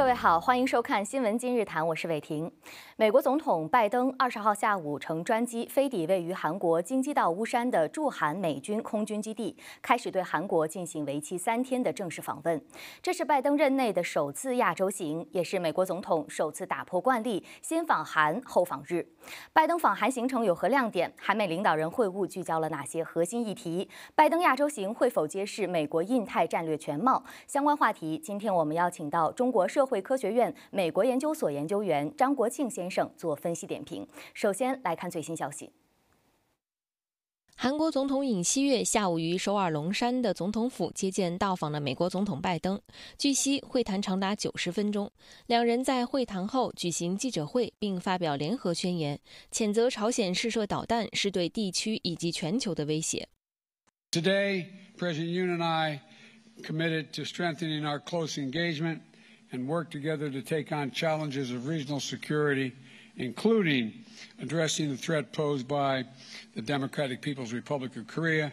各位好，欢迎收看新闻今日谈，我是伟霆。美国总统拜登二十号下午乘专机飞抵位于韩国京畿道乌山的驻韩美军空军基地，开始对韩国进行为期三天的正式访问。这是拜登任内的首次亚洲行，也是美国总统首次打破惯例，先访韩后访日。拜登访韩行程有何亮点？韩美领导人会晤聚焦了哪些核心议题？拜登亚洲行会否揭示美国印太战略全貌？相关话题，今天我们邀请到中国社。会科学院美国研究所研究员张国庆先生做分析点评。首先来看最新消息：韩国总统尹锡悦下午于首尔龙山的总统府接见到访的美国总统拜登。据悉，会谈长达九十分钟。两人在会谈后举行记者会，并发表联合宣言，谴责朝鲜试射导弹是对地区以及全球的威胁。Today, President Yoon and I committed to strengthening our close engagement. and work together to take on challenges of regional security, including addressing the threat posed by the Democratic People's Republic of Korea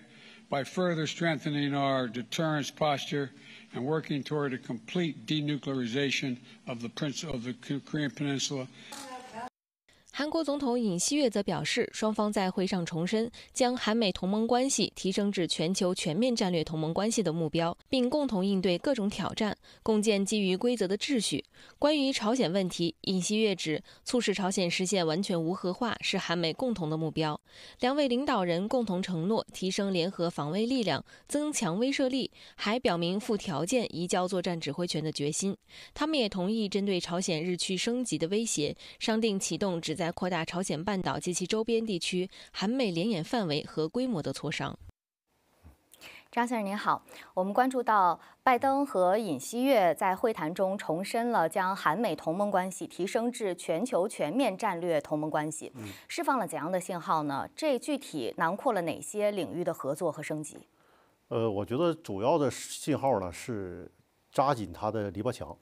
by further strengthening our deterrence posture and working toward a complete denuclearization of the, of the Korean Peninsula. 韩国总统尹锡悦则表示，双方在会上重申将韩美同盟关系提升至全球全面战略同盟关系的目标，并共同应对各种挑战，共建基于规则的秩序。关于朝鲜问题，尹锡悦指，促使朝鲜实现完全无核化是韩美共同的目标。两位领导人共同承诺提升联合防卫力量，增强威慑力，还表明附条件移交作战指挥权的决心。他们也同意针对朝鲜日趋升级的威胁，商定启动旨在。扩大朝鲜半岛及其周边地区韩美联演范围和规模的磋商。张先生您好，我们关注到拜登和尹锡悦在会谈中重申了将韩美同盟关系提升至全球全面战略同盟关系，释放了怎样的信号呢？这具体囊括了哪些领域的合作和升级？呃，我觉得主要的信号呢是扎紧他的篱笆墙，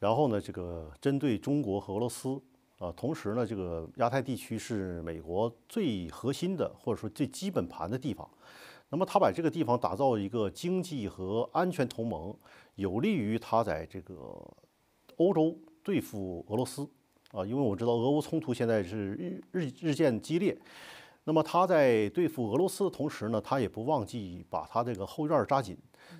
然后呢，这个针对中国和俄罗斯。呃，同时呢，这个亚太地区是美国最核心的，或者说最基本盘的地方。那么，他把这个地方打造一个经济和安全同盟，有利于他在这个欧洲对付俄罗斯。啊，因为我知道俄乌冲突现在是日日日渐激烈。那么，他在对付俄罗斯的同时呢，他也不忘记把他这个后院扎紧。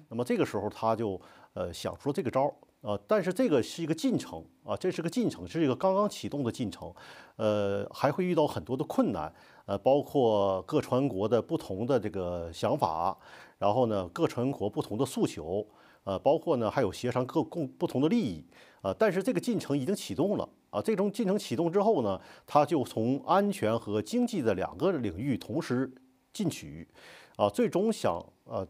那么，这个时候他就呃想出了这个招。呃，但是这个是一个进程啊，这是个进程，是一个刚刚启动的进程，呃，还会遇到很多的困难，呃，包括各船国的不同的这个想法，然后呢，各船国不同的诉求，呃，包括呢还有协商各共不同的利益，啊，但是这个进程已经启动了啊，这种进程启动之后呢，它就从安全和经济的两个领域同时进取，啊，最终想呃，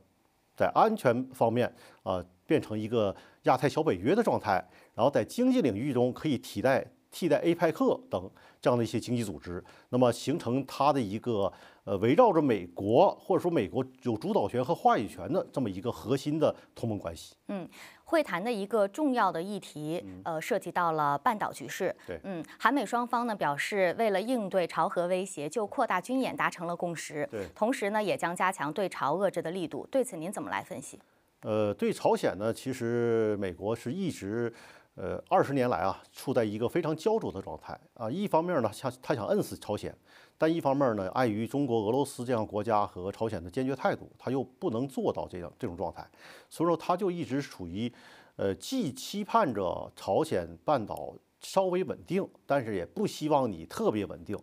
在安全方面啊。变成一个亚太小北约的状态，然后在经济领域中可以替代替代 APEC 等这样的一些经济组织，那么形成它的一个呃围绕着美国或者说美国有主导权和话语权的这么一个核心的同盟关系。嗯，会谈的一个重要的议题，呃，涉及到了半岛局势。对，嗯，韩美双方呢表示，为了应对朝核威胁，就扩大军演达成了共识。对，同时呢，也将加强对朝遏制的力度。对此，您怎么来分析？呃，对朝鲜呢，其实美国是一直，呃，二十年来啊，处在一个非常焦灼的状态啊。一方面呢，像他想摁死朝鲜，但一方面呢，碍于中国、俄罗斯这样国家和朝鲜的坚决态度，他又不能做到这样这种状态，所以说他就一直处于，呃，既期盼着朝鲜半岛稍微稳定，但是也不希望你特别稳定，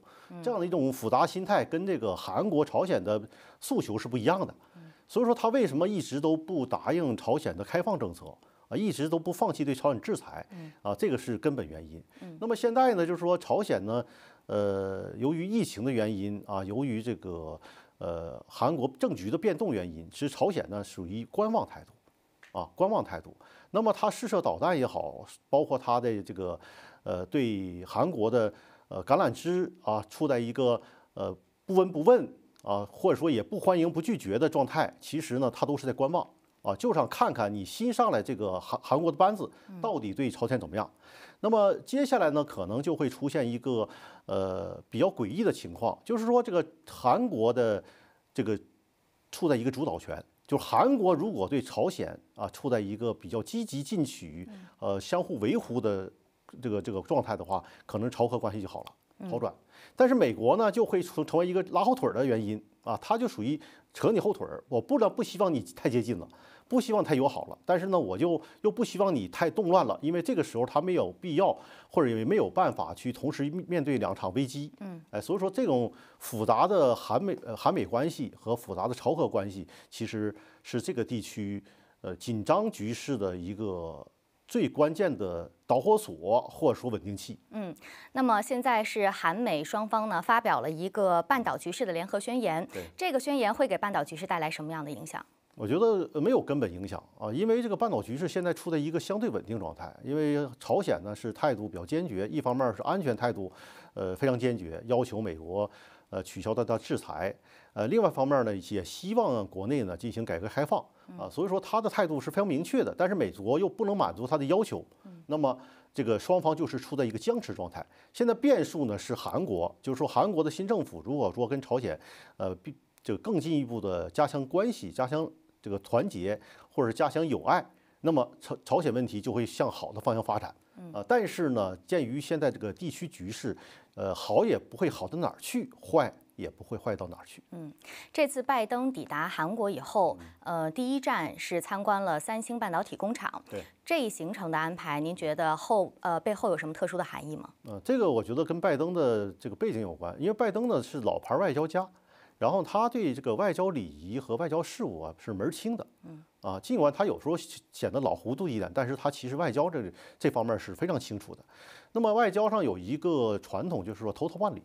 这样的一种复杂心态，跟这个韩国、朝鲜的诉求是不一样的。所以说他为什么一直都不答应朝鲜的开放政策啊，一直都不放弃对朝鲜制裁，啊，这个是根本原因。那么现在呢，就是说朝鲜呢，呃，由于疫情的原因啊，由于这个呃韩国政局的变动原因，其实朝鲜呢属于观望态度，啊，观望态度。那么他试射导弹也好，包括他的这个呃对韩国的呃橄榄枝啊，处在一个呃不闻不问。啊，或者说也不欢迎、不拒绝的状态，其实呢，他都是在观望啊，就想看看你新上来这个韩韩国的班子到底对朝鲜怎么样。那么接下来呢，可能就会出现一个呃比较诡异的情况，就是说这个韩国的这个处在一个主导权，就是韩国如果对朝鲜啊处在一个比较积极进取、呃相互维护的这个这个状态的话，可能朝核关系就好了。好转，但是美国呢就会成成为一个拉后腿的原因啊，它就属于扯你后腿儿。我不能不希望你太接近了，不希望太友好了，但是呢，我就又不希望你太动乱了，因为这个时候它没有必要或者也没有办法去同时面对两场危机。嗯，哎，所以说这种复杂的韩美呃韩美关系和复杂的朝核关系，其实是这个地区呃紧张局势的一个。最关键的导火索或说稳定器。嗯，那么现在是韩美双方呢发表了一个半岛局势的联合宣言。对，这个宣言会给半岛局势带来什么样的影响？我觉得没有根本影响啊，因为这个半岛局势现在处在一个相对稳定状态。因为朝鲜呢是态度比较坚决，一方面是安全态度，呃非常坚决，要求美国呃取消它的制裁，呃另外方面呢也希望国内呢进行改革开放。啊，所以说他的态度是非常明确的，但是美国又不能满足他的要求，那么这个双方就是处在一个僵持状态。现在变数呢是韩国，就是说韩国的新政府如果说跟朝鲜，呃，比就更进一步的加强关系，加强这个团结，或者是加强友爱，那么朝朝鲜问题就会向好的方向发展。啊，但是呢，鉴于现在这个地区局势，呃，好也不会好到哪儿去，坏。也不会坏到哪儿去。嗯，这次拜登抵达韩国以后，呃，第一站是参观了三星半导体工厂。对这一行程的安排，您觉得后呃背后有什么特殊的含义吗？嗯，这个我觉得跟拜登的这个背景有关，因为拜登呢是老牌外交家，然后他对这个外交礼仪和外交事务啊是门儿清的。嗯啊，尽管他有时候显得老糊涂一点，但是他其实外交这这方面是非常清楚的。那么外交上有一个传统，就是说头桃万里。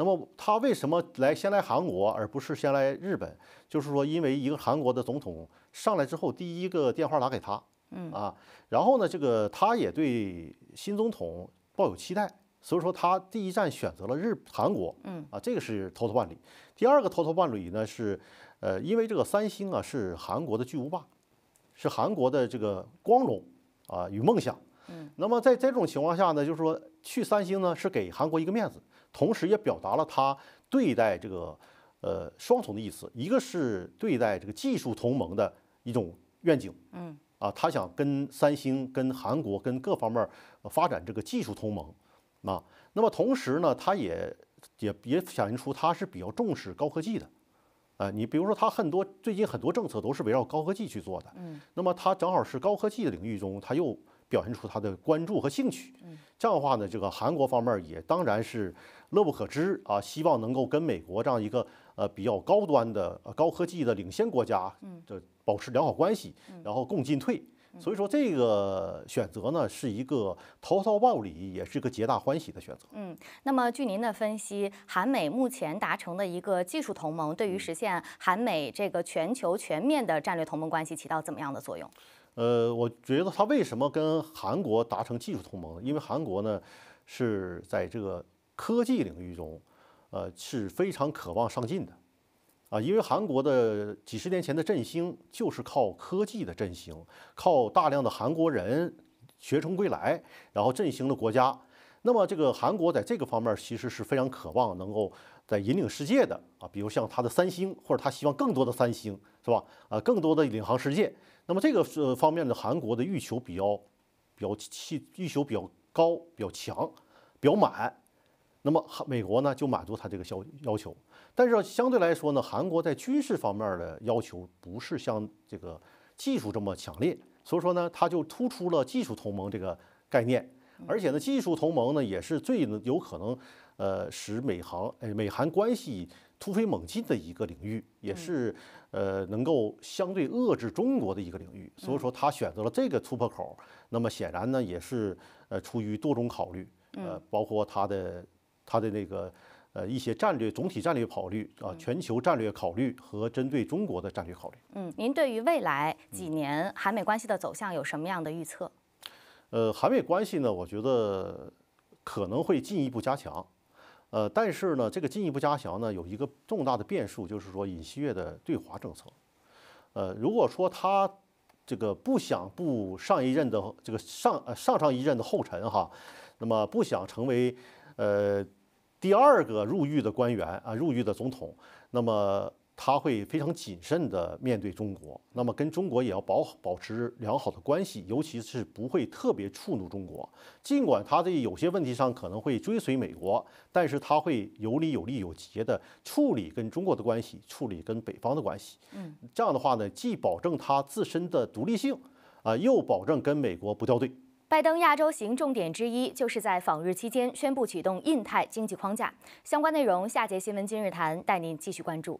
那么他为什么来先来韩国而不是先来日本？就是说，因为一个韩国的总统上来之后，第一个电话打给他，嗯啊，然后呢，这个他也对新总统抱有期待，所以说他第一站选择了日韩国，嗯啊，这个是头头万里。第二个头头万里呢是，呃，因为这个三星啊是韩国的巨无霸，是韩国的这个光荣啊与梦想，嗯。那么在这种情况下呢，就是说去三星呢是给韩国一个面子。同时，也表达了他对待这个，呃，双重的意思。一个是对待这个技术同盟的一种愿景，嗯，啊，他想跟三星、跟韩国、跟各方面发展这个技术同盟，啊，那么同时呢，他也也也反映出他是比较重视高科技的，呃，你比如说他很多最近很多政策都是围绕高科技去做的，嗯，那么他正好是高科技的领域中，他又。表现出他的关注和兴趣，这样的话呢，这个韩国方面也当然是乐不可支啊，希望能够跟美国这样一个呃比较高端的、高科技的领先国家就保持良好关系，然后共进退。所以说这个选择呢，是一个投桃报李，也是个皆大欢喜的选择。嗯，那么据您的分析，韩美目前达成的一个技术同盟，对于实现韩美这个全球全面的战略同盟关系起到怎么样的作用？呃，我觉得他为什么跟韩国达成技术同盟因为韩国呢是在这个科技领域中，呃是非常渴望上进的，啊，因为韩国的几十年前的振兴就是靠科技的振兴，靠大量的韩国人学成归来，然后振兴了国家。那么这个韩国在这个方面其实是非常渴望能够在引领世界的啊，比如像它的三星，或者他希望更多的三星，是吧？啊，更多的领航世界。那么这个是方面的韩国的欲求比较，比较气欲求比较高、比较强、比较满。那么美国呢就满足他这个要要求，但是相对来说呢，韩国在军事方面的要求不是像这个技术这么强烈，所以说呢，它就突出了技术同盟这个概念，而且呢，技术同盟呢也是最有可能，呃，使美韩哎美韩关系。突飞猛进的一个领域，也是呃能够相对遏制中国的一个领域，所以说他选择了这个突破口。那么显然呢，也是呃出于多种考虑，呃包括他的他的那个呃一些战略总体战略考虑啊，全球战略考虑和针对中国的战略考虑。嗯，您对于未来几年韩美关系的走向有什么样的预测？呃，韩美关系呢，我觉得可能会进一步加强。呃，但是呢，这个进一步加强呢，有一个重大的变数，就是说尹锡悦的对华政策。呃，如果说他这个不想步上一任的这个上呃上上一任的后尘哈，那么不想成为呃第二个入狱的官员啊，入狱的总统，那么。他会非常谨慎地面对中国，那么跟中国也要保保持良好的关系，尤其是不会特别触怒中国。尽管他在有些问题上可能会追随美国，但是他会有理有利有节地处理跟中国的关系，处理跟北方的关系。嗯，这样的话呢，既保证他自身的独立性，啊，又保证跟美国不掉队。拜登亚洲行重点之一，就是在访日期间宣布启动印太经济框架。相关内容下节新闻今日谈带您继续关注。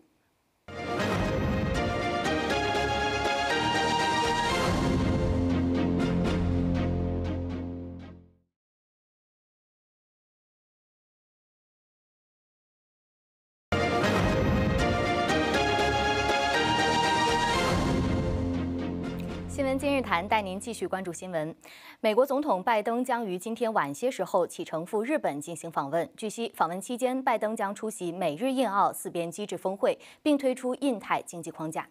新闻今日谈带您继续关注新闻。美国总统拜登将于今天晚些时候启程赴日本进行访问。据悉，访问期间，拜登将出席美日印澳四边机制峰会，并推出印太经济框架。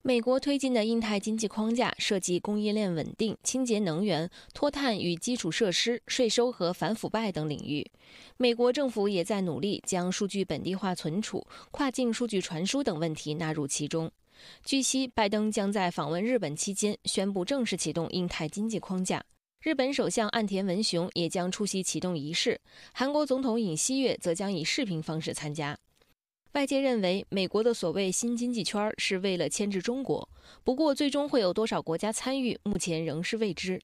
美国推进的印太经济框架涉及供应链稳定、清洁能源、脱碳与基础设施、税收和反腐败等领域。美国政府也在努力将数据本地化存储、跨境数据传输等问题纳入其中。据悉，拜登将在访问日本期间宣布正式启动印太经济框架。日本首相岸田文雄也将出席启动仪式，韩国总统尹锡月则将以视频方式参加。外界认为，美国的所谓新经济圈是为了牵制中国，不过最终会有多少国家参与，目前仍是未知。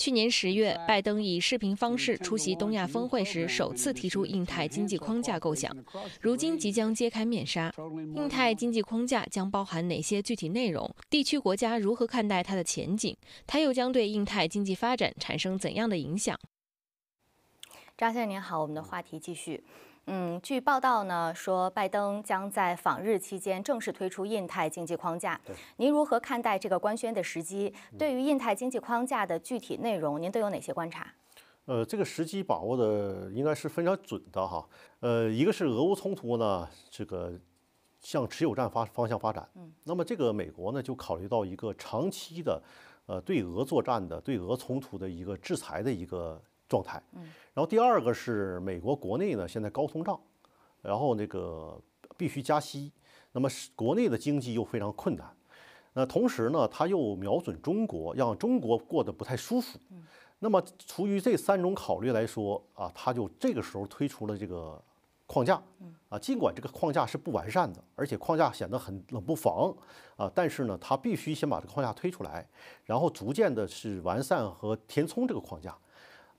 去年十月，拜登以视频方式出席东亚峰会时，首次提出印太经济框架构想。如今即将揭开面纱，印太经济框架将包含哪些具体内容？地区国家如何看待它的前景？它又将对印太经济发展产生怎样的影响？张先生您好，我们的话题继续。嗯，据报道呢，说拜登将在访日期间正式推出印太经济框架。对，您如何看待这个官宣的时机？对于印太经济框架的具体内容，您都有哪些观察？呃，这个时机把握的应该是非常准的哈。呃，一个是俄乌冲突呢，这个向持久战发方向发展。嗯。那么这个美国呢，就考虑到一个长期的，呃，对俄作战的、对俄冲突的一个制裁的一个。状态，嗯，然后第二个是美国国内呢现在高通胀，然后那个必须加息，那么国内的经济又非常困难，那同时呢他又瞄准中国，让中国过得不太舒服，那么出于这三种考虑来说啊，他就这个时候推出了这个框架，啊，尽管这个框架是不完善的，而且框架显得很冷不防，啊，但是呢他必须先把这个框架推出来，然后逐渐的是完善和填充这个框架。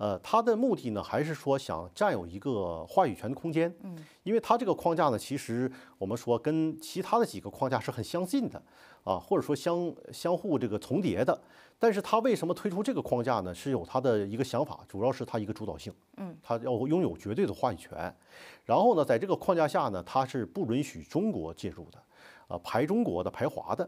呃，它的目的呢，还是说想占有一个话语权的空间。嗯，因为它这个框架呢，其实我们说跟其他的几个框架是很相近的，啊，或者说相相互这个重叠的。但是它为什么推出这个框架呢？是有它的一个想法，主要是它一个主导性。嗯，它要拥有绝对的话语权。然后呢，在这个框架下呢，它是不允许中国介入的，啊，排中国的，排华的。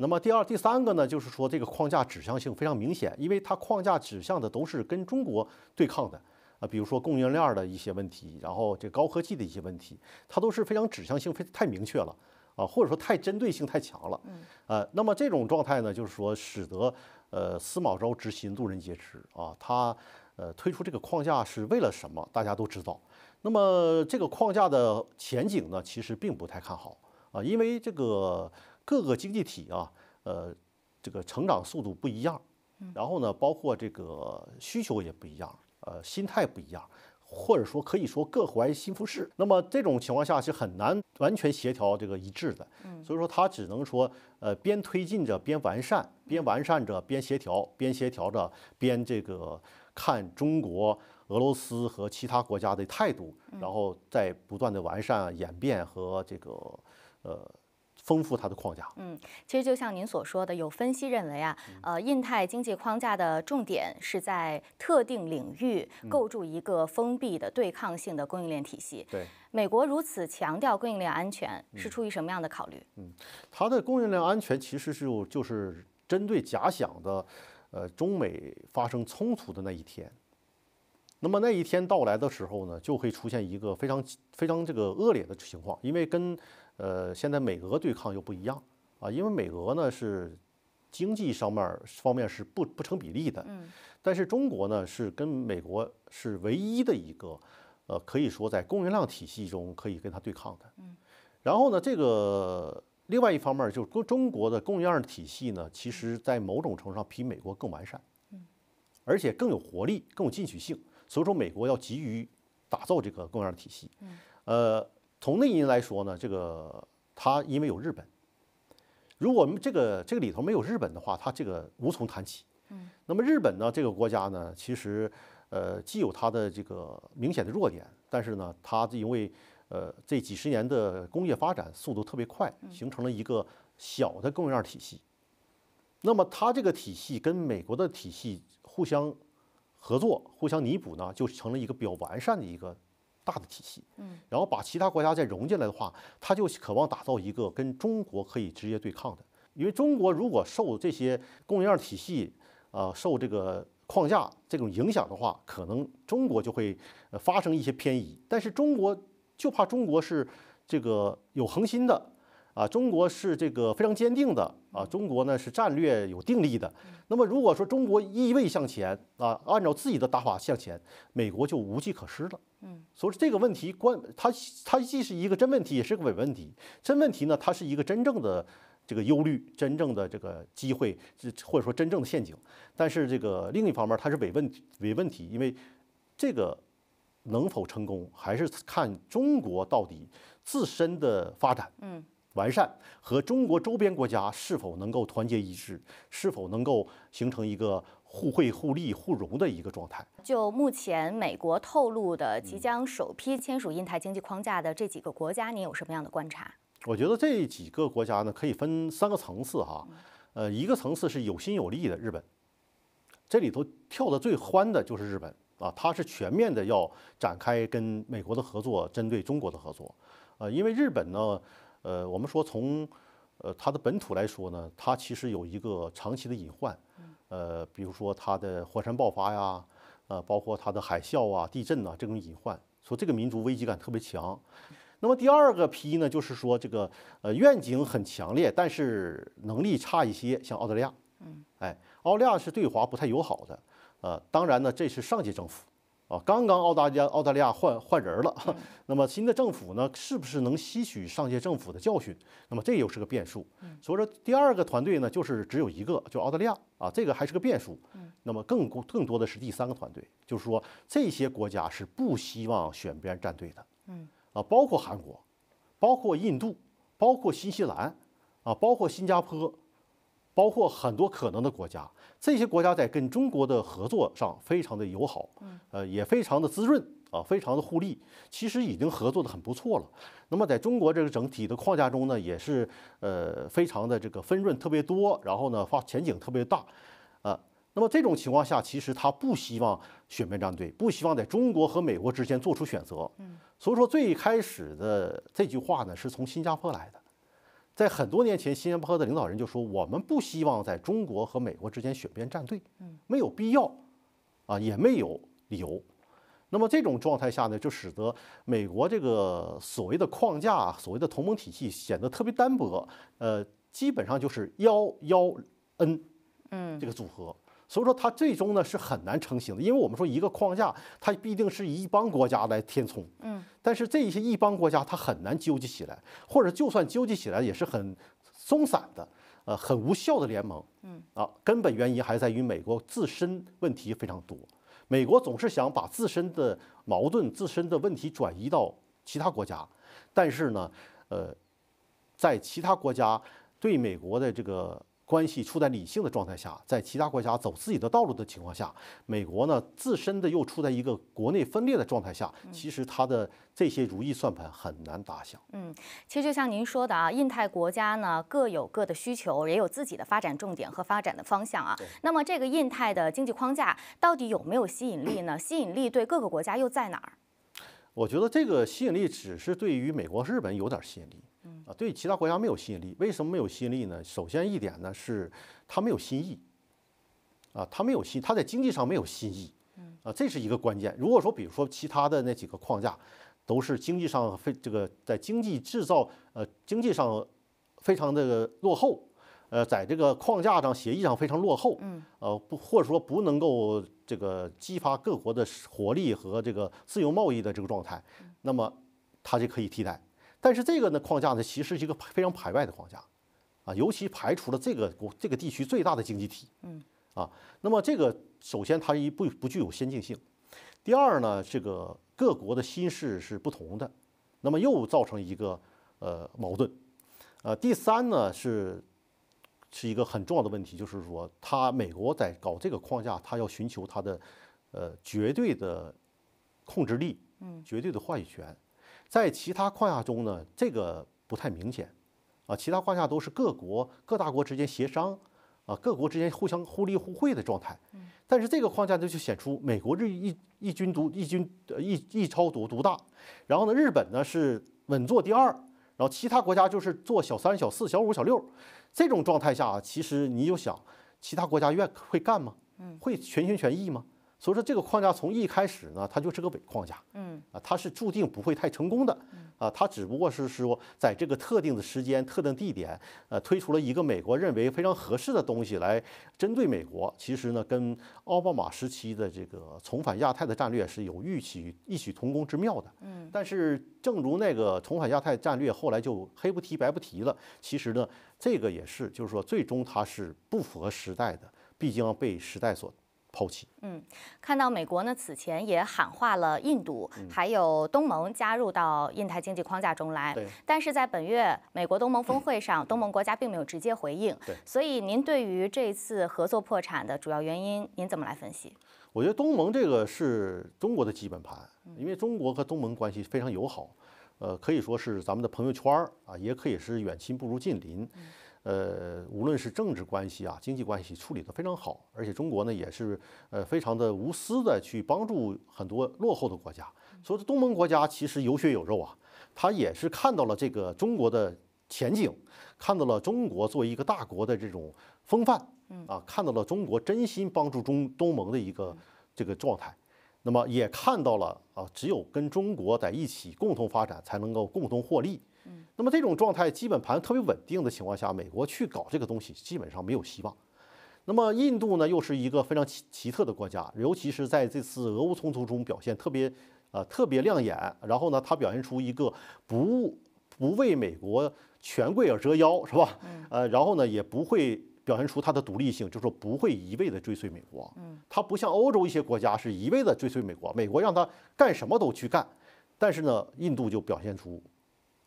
那么第二、第三个呢，就是说这个框架指向性非常明显，因为它框架指向的都是跟中国对抗的啊，比如说供应链的一些问题，然后这高科技的一些问题，它都是非常指向性、非太明确了啊，或者说太针对性太强了。呃，那么这种状态呢，就是说使得呃，司马昭之心，路人皆知啊，他呃推出这个框架是为了什么，大家都知道。那么这个框架的前景呢，其实并不太看好啊，因为这个。各个经济体啊，呃，这个成长速度不一样，然后呢，包括这个需求也不一样，呃，心态不一样，或者说可以说各怀心腹事。那么这种情况下是很难完全协调这个一致的，所以说它只能说呃边推进着边完善，边完善着边协调，边协调着边这个看中国、俄罗斯和其他国家的态度，然后再不断的完善、演变和这个呃。丰富它的框架。嗯，其实就像您所说的，有分析认为啊，呃，印太经济框架的重点是在特定领域构筑一个封闭的对抗性的供应链体系。对，美国如此强调供应链安全是出于什么样的考虑？嗯，它的供应链安全其实是就是针对假想的，呃，中美发生冲突的那一天。那么那一天到来的时候呢，就会出现一个非常非常这个恶劣的情况，因为跟。呃，现在美俄对抗又不一样啊，因为美俄呢是经济上面方面是不不成比例的，嗯，但是中国呢是跟美国是唯一的一个，呃，可以说在供应量体系中可以跟它对抗的，嗯，然后呢，这个另外一方面就是中中国的供应链体系呢，其实在某种程度上比美国更完善，嗯，而且更有活力，更有进取性，所以说美国要急于打造这个供应链体系，嗯，呃。从内因来说呢，这个它因为有日本，如果我们这个这个里头没有日本的话，它这个无从谈起。嗯，那么日本呢，这个国家呢，其实呃既有它的这个明显的弱点，但是呢，它因为呃这几十年的工业发展速度特别快，形成了一个小的供应链体系。那么它这个体系跟美国的体系互相合作、互相弥补呢，就成了一个比较完善的一个。大的体系，嗯，然后把其他国家再融进来的话，他就渴望打造一个跟中国可以直接对抗的。因为中国如果受这些供应链体系，啊，受这个框架这种影响的话，可能中国就会发生一些偏移。但是中国就怕中国是这个有恒心的，啊，中国是这个非常坚定的，啊，中国呢是战略有定力的。那么如果说中国一味向前，啊，按照自己的打法向前，美国就无计可施了。嗯，所以这个问题关它它既是一个真问题，也是个伪问题。真问题呢，它是一个真正的这个忧虑，真正的这个机会，或者说真正的陷阱。但是这个另一方面，它是伪问伪问题，因为这个能否成功，还是看中国到底自身的发展、嗯完善和中国周边国家是否能够团结一致，是否能够形成一个。互惠互利、互融的一个状态。就目前美国透露的即将首批签署印太经济框架的这几个国家，你有什么样的观察？我觉得这几个国家呢，可以分三个层次哈。呃，一个层次是有心有力的日本，这里头跳的最欢的就是日本啊，它是全面的要展开跟美国的合作，针对中国的合作。呃，因为日本呢，呃，我们说从呃它的本土来说呢，它其实有一个长期的隐患。呃，比如说它的火山爆发呀，呃，包括它的海啸啊、地震呐，这种隐患，说这个民族危机感特别强。那么第二个批呢，就是说这个呃愿景很强烈，但是能力差一些，像澳大利亚，嗯，哎，澳大利亚是对华不太友好的，呃，当然呢，这是上届政府。啊，刚刚澳大利亚澳大利亚换换人了，那么新的政府呢，是不是能吸取上届政府的教训？那么这又是个变数。所以说，第二个团队呢，就是只有一个，就澳大利亚啊，这个还是个变数。那么更更多的是第三个团队，就是说这些国家是不希望选边站队的。嗯，啊，包括韩国，包括印度，包括新西兰，啊，包括新加坡。包括很多可能的国家，这些国家在跟中国的合作上非常的友好，呃，也非常的滋润啊，非常的互利，其实已经合作的很不错了。那么在中国这个整体的框架中呢，也是呃非常的这个分润特别多，然后呢，发前景特别大，啊，那么这种情况下，其实他不希望选边站队，不希望在中国和美国之间做出选择，嗯，所以说最开始的这句话呢，是从新加坡来的。在很多年前，新加坡的领导人就说：“我们不希望在中国和美国之间选边站队，没有必要，啊，也没有理由。”那么这种状态下呢，就使得美国这个所谓的框架、所谓的同盟体系显得特别单薄，呃，基本上就是幺幺 N，嗯，这个组合。所以说，它最终呢是很难成型的，因为我们说一个框架，它必定是一帮国家来填充，嗯，但是这一些一帮国家它很难纠集起来，或者就算纠集起来，也是很松散的，呃，很无效的联盟，嗯，啊，根本原因还在于美国自身问题非常多，美国总是想把自身的矛盾、自身的问题转移到其他国家，但是呢，呃，在其他国家对美国的这个。关系处在理性的状态下，在其他国家走自己的道路的情况下，美国呢自身的又处在一个国内分裂的状态下，其实它的这些如意算盘很难打响。嗯，其实就像您说的啊，印太国家呢各有各的需求，也有自己的发展重点和发展的方向啊。那么这个印太的经济框架到底有没有吸引力呢？吸引力对各个国家又在哪儿？我觉得这个吸引力只是对于美国、日本有点吸引力。啊，对其他国家没有吸引力，为什么没有吸引力呢？首先一点呢是，他没有新意，啊，他没有新，他在经济上没有新意，嗯，啊，这是一个关键。如果说，比如说其他的那几个框架，都是经济上非这个在经济制造呃经济上非常的落后，呃，在这个框架上协议上非常落后，嗯，呃，不或者说不能够这个激发各国的活力和这个自由贸易的这个状态，那么他就可以替代。但是这个呢框架呢其实是一个非常排外的框架，啊，尤其排除了这个国这个地区最大的经济体，嗯，啊，那么这个首先它一不不具有先进性，第二呢这个各国的心事是不同的，那么又造成一个呃矛盾，呃，第三呢是是一个很重要的问题，就是说他美国在搞这个框架，他要寻求他的呃绝对的控制力，嗯，绝对的话语权。在其他框架中呢，这个不太明显，啊，其他框架都是各国各大国之间协商，啊，各国之间互相互利互惠的状态。但是这个框架呢，就显出美国日一一军独一军呃一一超独独大，然后呢，日本呢是稳坐第二，然后其他国家就是做小三、小四、小五、小六，这种状态下啊，其实你就想，其他国家愿会干吗？会全心全意吗？所以说这个框架从一开始呢，它就是个伪框架，嗯，啊，它是注定不会太成功的，啊，它只不过是说在这个特定的时间、特定地点，呃，推出了一个美国认为非常合适的东西来针对美国。其实呢，跟奥巴马时期的这个重返亚太的战略是有异曲异曲同工之妙的，嗯，但是正如那个重返亚太战略后来就黑不提白不提了，其实呢，这个也是就是说最终它是不符合时代的，必将被时代所。抛弃。嗯，看到美国呢此前也喊话了印度，还有东盟加入到印太经济框架中来。对。但是在本月美国东盟峰会上，东盟国家并没有直接回应。对。所以您对于这次合作破产的主要原因，您怎么来分析？我觉得东盟这个是中国的基本盘，因为中国和东盟关系非常友好，呃，可以说是咱们的朋友圈啊，也可以是远亲不如近邻。呃，无论是政治关系啊，经济关系处理得非常好，而且中国呢也是呃非常的无私的去帮助很多落后的国家。所以东盟国家其实有血有肉啊，他也是看到了这个中国的前景，看到了中国作为一个大国的这种风范，嗯啊，看到了中国真心帮助中东盟的一个这个状态，那么也看到了啊，只有跟中国在一起共同发展，才能够共同获利。那么这种状态，基本盘特别稳定的情况下，美国去搞这个东西基本上没有希望。那么印度呢，又是一个非常奇奇特的国家，尤其是在这次俄乌冲突中表现特别，呃，特别亮眼。然后呢，它表现出一个不不为美国权贵而折腰，是吧？呃，然后呢，也不会表现出它的独立性，就是说不会一味的追随美国。嗯，它不像欧洲一些国家是一味的追随美国，美国让它干什么都去干。但是呢，印度就表现出。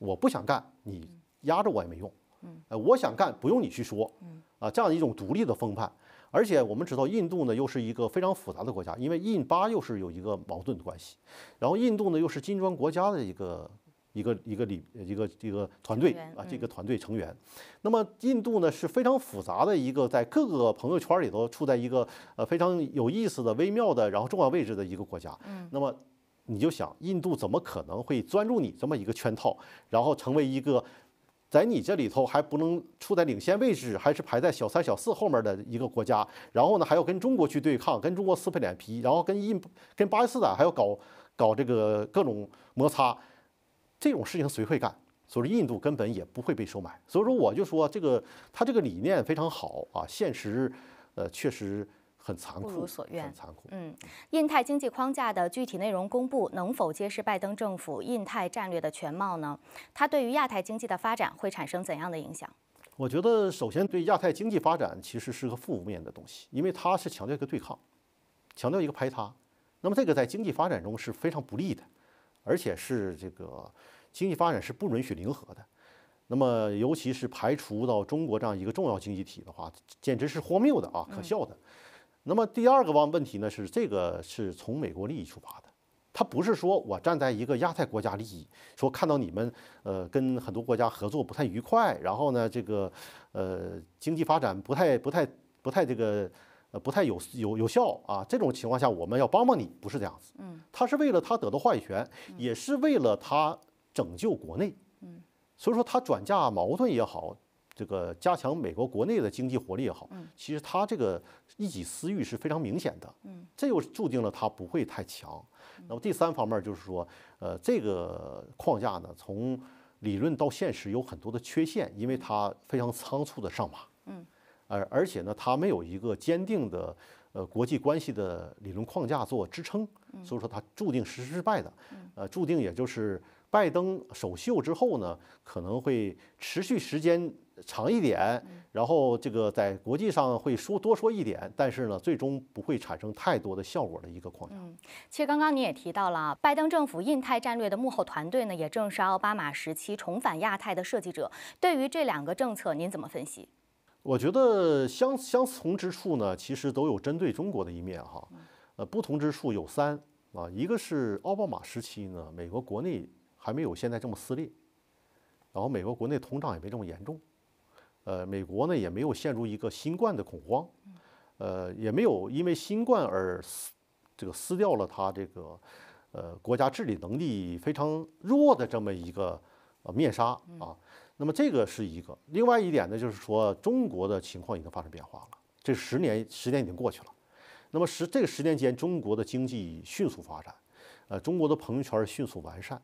我不想干，你压着我也没用。嗯，呃，我想干，不用你去说。嗯，啊，这样的一种独立的风派，而且我们知道，印度呢又是一个非常复杂的国家，因为印巴又是有一个矛盾的关系，然后印度呢又是金砖国家的一个一个一个里一个一个团队啊，这个团队成员。那么印度呢是非常复杂的一个，在各个朋友圈里头处在一个呃非常有意思的微妙的，然后重要位置的一个国家。嗯，那么。你就想，印度怎么可能会钻入你这么一个圈套，然后成为一个在你这里头还不能处在领先位置，还是排在小三小四后面的一个国家？然后呢，还要跟中国去对抗，跟中国撕破脸皮，然后跟印、跟巴基斯坦还要搞搞这个各种摩擦，这种事情谁会干？所以说，印度根本也不会被收买。所以说，我就说这个他这个理念非常好啊，现实呃确实。很残酷，很残酷。嗯，印太经济框架的具体内容公布，能否揭示拜登政府印太战略的全貌呢？它对于亚太经济的发展会产生怎样的影响？我觉得，首先对亚太经济发展其实是个负面的东西，因为它是强调一个对抗，强调一个排他。那么这个在经济发展中是非常不利的，而且是这个经济发展是不允许零和的。那么尤其是排除到中国这样一个重要经济体的话，简直是荒谬的啊，可笑的。那么第二个问问题呢，是这个是从美国利益出发的，他不是说我站在一个亚太国家利益，说看到你们呃跟很多国家合作不太愉快，然后呢这个呃经济发展不太不太不太这个呃不太有有有效啊，这种情况下我们要帮帮你，不是这样子，嗯，他是为了他得到话语权，也是为了他拯救国内，嗯，所以说他转嫁矛盾也好。这个加强美国国内的经济活力也好，其实他这个一己私欲是非常明显的，这又注定了他不会太强。那么第三方面就是说，呃，这个框架呢，从理论到现实有很多的缺陷，因为它非常仓促的上马，嗯，而而且呢，它没有一个坚定的呃国际关系的理论框架做支撑，所以说它注定是失败的，呃，注定也就是拜登首秀之后呢，可能会持续时间。长一点，然后这个在国际上会说多说一点，但是呢，最终不会产生太多的效果的一个框架。嗯，其实刚刚您也提到了，拜登政府印太战略的幕后团队呢，也正是奥巴马时期重返亚太的设计者。对于这两个政策，您怎么分析？我觉得相相同之处呢，其实都有针对中国的一面哈。呃，不同之处有三啊，一个是奥巴马时期呢，美国国内还没有现在这么撕裂，然后美国国内通胀也没这么严重。呃，美国呢也没有陷入一个新冠的恐慌，呃，也没有因为新冠而撕这个撕掉了他这个呃国家治理能力非常弱的这么一个呃面纱啊。那么这个是一个。另外一点呢，就是说中国的情况已经发生变化了。这十年，十年已经过去了。那么十这个十年间，中国的经济迅速发展，呃，中国的朋友圈迅速完善，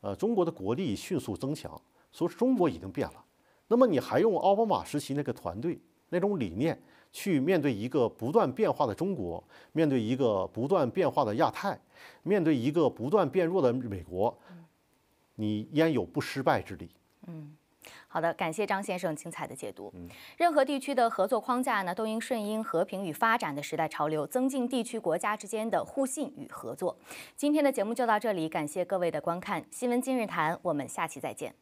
呃，中国的国力迅速增强，所以中国已经变了。那么，你还用奥巴马时期那个团队那种理念去面对一个不断变化的中国，面对一个不断变化的亚太，面对一个不断变弱的美国，你焉有不失败之理？嗯，好的，感谢张先生精彩的解读。任何地区的合作框架呢，都应顺应和平与发展的时代潮流，增进地区国家之间的互信与合作。今天的节目就到这里，感谢各位的观看。新闻今日谈，我们下期再见。